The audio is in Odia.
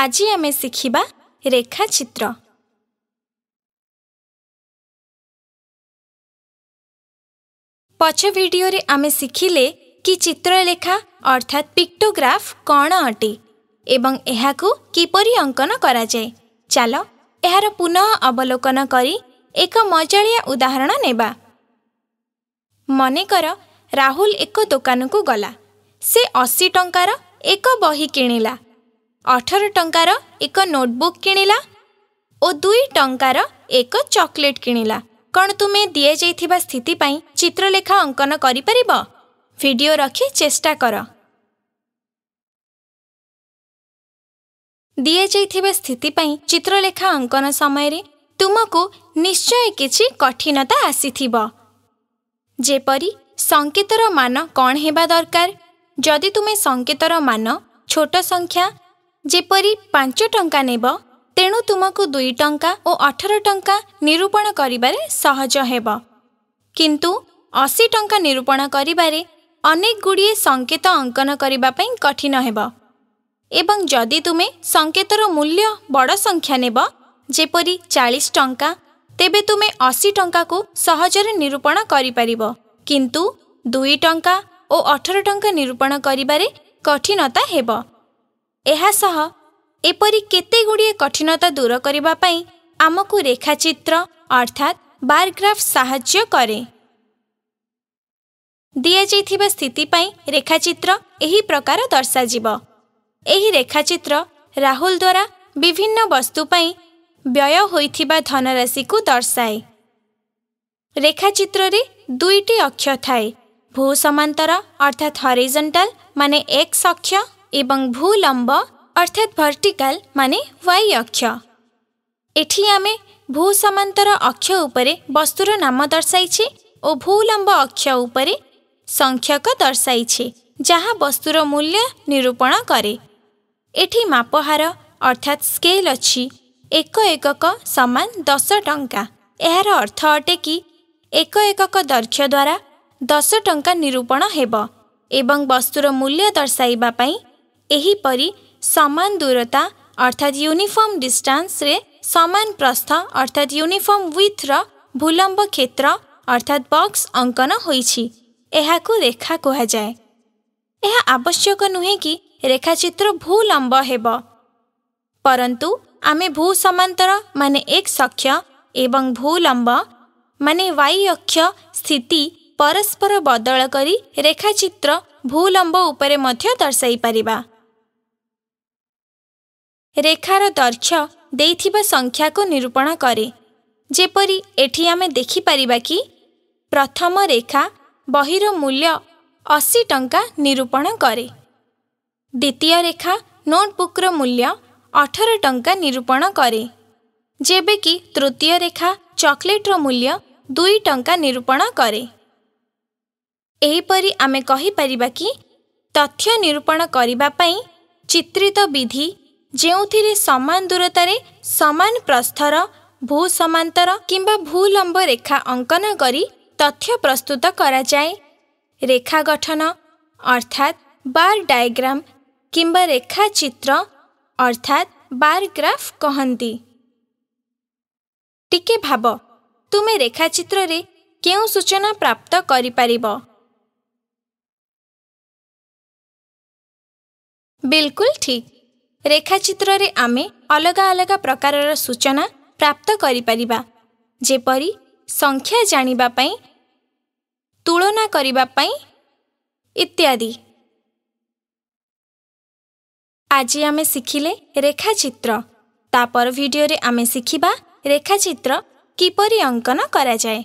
ଆଜି ଆମେ ଶିଖିବା ରେଖାଚିତ୍ର ପଛ ଭିଡ଼ିଓରେ ଆମେ ଶିଖିଲେ କି ଚିତ୍ରଲେଖା ଅର୍ଥାତ୍ ପିକ୍ଟୋଗ୍ରାଫ କ'ଣ ଅଟେ ଏବଂ ଏହାକୁ କିପରି ଅଙ୍କନ କରାଯାଏ ଚାଲ ଏହାର ପୁନଃ ଅବଲୋକନ କରି ଏକ ମଜାଳିଆ ଉଦାହରଣ ନେବା ମନେକର ରାହୁଲ ଏକ ଦୋକାନକୁ ଗଲା ସେ ଅଶୀ ଟଙ୍କାର ଏକ ବହି କିଣିଲା ଅଠର ଟଙ୍କାର ଏକ ନୋଟବୁକ୍ କିଣିଲା ଓ ଦୁଇ ଟଙ୍କାର ଏକ ଚକୋଲେଟ୍ କିଣିଲା କ'ଣ ତୁମେ ଦିଆଯାଇଥିବା ସ୍ଥିତି ପାଇଁ ଚିତ୍ରଲେଖା ଅଙ୍କନ କରିପାରିବ ଭିଡିଓ ରଖି ଚେଷ୍ଟା କର ଦିଆଯାଇଥିବା ସ୍ଥିତି ପାଇଁ ଚିତ୍ରଲେଖା ଅଙ୍କନ ସମୟରେ ତୁମକୁ ନିଶ୍ଚୟ କିଛି କଠିନତା ଆସିଥିବ ଯେପରି ସଙ୍କେତର ମାନ କ'ଣ ହେବା ଦରକାର ଯଦି ତୁମେ ସଙ୍କେତର ମାନ ଛୋଟ ସଂଖ୍ୟା ଯେପରି ପାଞ୍ଚ ଟଙ୍କା ନେବ ତେଣୁ ତୁମକୁ ଦୁଇ ଟଙ୍କା ଓ ଅଠର ଟଙ୍କା ନିରୂପଣ କରିବାରେ ସହଜ ହେବ କିନ୍ତୁ ଅଶୀ ଟଙ୍କା ନିରୂପଣ କରିବାରେ ଅନେକ ଗୁଡ଼ିଏ ସଙ୍କେତ ଅଙ୍କନ କରିବା ପାଇଁ କଠିନ ହେବ ଏବଂ ଯଦି ତୁମେ ସଙ୍କେତର ମୂଲ୍ୟ ବଡ଼ ସଂଖ୍ୟା ନେବ ଯେପରି ଚାଳିଶ ଟଙ୍କା ତେବେ ତୁମେ ଅଶୀ ଟଙ୍କାକୁ ସହଜରେ ନିରୂପଣ କରିପାରିବ କିନ୍ତୁ ଦୁଇ ଟଙ୍କା ଓ ଅଠର ଟଙ୍କା ନିରୂପଣ କରିବାରେ କଠିନତା ହେବ ଏହାସହ ଏପରି କେତେଗୁଡ଼ିଏ କଠିନତା ଦୂର କରିବା ପାଇଁ ଆମକୁ ରେଖାଚିତ୍ର ଅର୍ଥାତ୍ ବାରଗ୍ରାଫ ସାହାଯ୍ୟ କରେ ଦିଆଯାଇଥିବା ସ୍ଥିତି ପାଇଁ ରେଖାଚିତ୍ର ଏହି ପ୍ରକାର ଦର୍ଶାଯିବ ଏହି ରେଖାଚିତ୍ର ରାହୁଲ ଦ୍ୱାରା ବିଭିନ୍ନ ବସ୍ତୁ ପାଇଁ ବ୍ୟୟ ହୋଇଥିବା ଧନରାଶିକୁ ଦର୍ଶାଏ ରେଖାଚିତ୍ରରେ ଦୁଇଟି ଅକ୍ଷ ଥାଏ ଭୂସମାନ୍ତର ଅର୍ଥାତ୍ ହରିଜେଣ୍ଟାଲ ମାନେ ଏକ୍ସ ଅକ୍ଷ एवं भू भूलम्ब अर्थात् भर्टिकल अक्ष एठी आमे भू समार अक्ष वस्तुर नाम दर्शाई ओ भू लंब अक्ष दर्शाछे भूलम्ब अक्षक दर्शाइँे जहाँ वस्तुर मूल्य निरूपण क्या ए मापहार एकक समान 10 टंका एहर अर्थ अटे कि एकक द्वारा 10 टंका निरूपण हेबो एवं वस्तुर मूल्य दर्शाप ଏହିପରି ସମାନ ଦୂରତା ଅର୍ଥାତ୍ ୟୁନିଫର୍ମ ଡିଷ୍ଟାନ୍ସରେ ସମାନ ପ୍ରସ୍ଥ ଅର୍ଥାତ୍ ୟୁନିଫର୍ମ ୱିଥ୍ର ଭୂଲମ୍ବ କ୍ଷେତ୍ର ଅର୍ଥାତ୍ ବକ୍ସ ଅଙ୍କନ ହୋଇଛି ଏହାକୁ ରେଖା କୁହାଯାଏ ଏହା ଆବଶ୍ୟକ ନୁହେଁ କି ରେଖାଚିତ୍ର ଭୂଲମ୍ବ ହେବ ପରନ୍ତୁ ଆମେ ଭୂ ସମାନ୍ତର ମାନେ ଏକ୍ ଅକ୍ଷ ଏବଂ ଭୂଲମ୍ବ ମାନେ ୱାଇ ଅକ୍ଷ ସ୍ଥିତି ପରସ୍ପର ବଦଳ କରି ରେଖାଚିତ୍ର ଭୂଲମ୍ବ ଉପରେ ମଧ୍ୟ ଦର୍ଶାଇ ପାରିବା रेखार संख्या को निरूपण जेपरी कपरि एम देखिपार कि प्रथम रेखा बहिरो मूल्य असी टा निपण रेखा नोटबुक र मूल्य अठर टङ्प कि तृतीय रेखा चकोलेट्र मूल्य दुई टङ्प कहीपरि आम तथ्य निरूपण चित्रित विधि ଯେଉଁଥିରେ ସମାନ ଦୂରତାରେ ସମାନ ପ୍ରସ୍ଥର ଭୂ ସମାନ୍ତର କିମ୍ବା ଭୂଲମ୍ବ ରେଖା ଅଙ୍କନ କରି ତଥ୍ୟ ପ୍ରସ୍ତୁତ କରାଯାଏ ରେଖା ଗଠନ ଅର୍ଥାତ୍ ବାର୍ ଡାଏଗ୍ରାମ୍ କିମ୍ବା ରେଖା ଚିତ୍ର ଅର୍ଥାତ୍ ବାର୍ ଗ୍ରାଫ୍ କହନ୍ତି ଟିକେ ଭାବ ତୁମେ ରେଖାଚିତ୍ରରେ କେଉଁ ସୂଚନା ପ୍ରାପ୍ତ କରିପାରିବ ବିଲକୁଲ ଠିକ୍ ରେଖାଚିତ୍ରରେ ଆମେ ଅଲଗା ଅଲଗା ପ୍ରକାରର ସୂଚନା ପ୍ରାପ୍ତ କରିପାରିବା ଯେପରି ସଂଖ୍ୟା ଜାଣିବା ପାଇଁ ତୁଳନା କରିବା ପାଇଁ ଇତ୍ୟାଦି ଆଜି ଆମେ ଶିଖିଲେ ରେଖାଚିତ୍ର ତା'ପର ଭିଡ଼ିଓରେ ଆମେ ଶିଖିବା ରେଖାଚିତ୍ର କିପରି ଅଙ୍କନ କରାଯାଏ